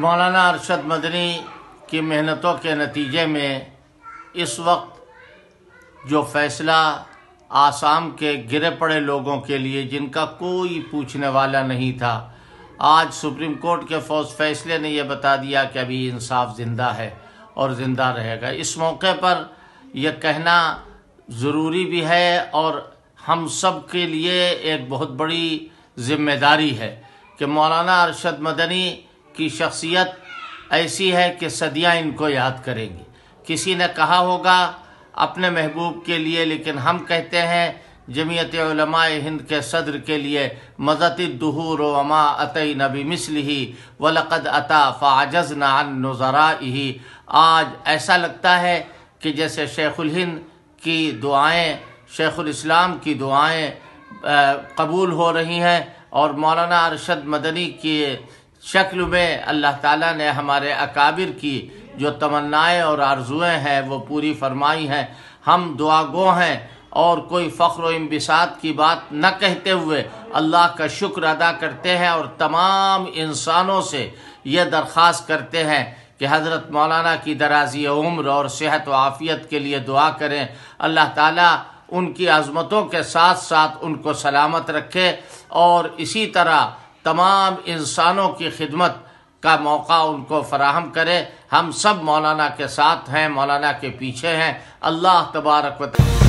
مولانا ارشد مدنی کی محنتوں کے نتیجے میں اس وقت جو فیصلہ آسام کے گرے پڑے لوگوں کے لیے جن کا کوئی پوچھنے والا نہیں تھا آج سپریم کورٹ کے فوج فیصلے نے یہ بتا دیا کہ ابھی انصاف زندہ ہے اور زندہ رہے گا اس موقع پر یہ کہنا ضروری بھی ہے اور ہم سب کے لیے ایک بہت بڑی ذمہ داری ہے کہ مولانا ارشد مدنی کی شخصیت ایسی ہے کہ صدیاں ان کو یاد کریں گی کسی نے کہا ہوگا اپنے محبوب کے لیے لیکن ہم کہتے ہیں جمعیت علماء ہند کے صدر کے لیے مزت الدہور و عما عطی نبی مسلحی ولقد عطا فعجز عن نظرا آج ایسا لگتا ہے کہ جیسے شیخ الہند کی دعائیں شیخ الاسلام کی دعائیں قبول ہو رہی ہیں اور مولانا ارشد مدنی کی شکل میں اللہ تعالیٰ نے ہمارے اکابر کی جو تمنائیں اور آرزویں ہیں وہ پوری فرمائی ہیں ہم دعا گو ہیں اور کوئی فخر و امبساط کی بات نہ کہتے ہوئے اللہ کا شکر ادا کرتے ہیں اور تمام انسانوں سے یہ درخواست کرتے ہیں کہ حضرت مولانا کی درازی عمر اور صحت و عافیت کے لیے دعا کریں اللہ تعالیٰ ان کی عظمتوں کے ساتھ ساتھ ان کو سلامت رکھے اور اسی طرح تمام انسانوں کی خدمت کا موقع ان کو فراہم کرے ہم سب مولانا کے ساتھ ہیں مولانا کے پیچھے ہیں اللہ تبارک و تعالی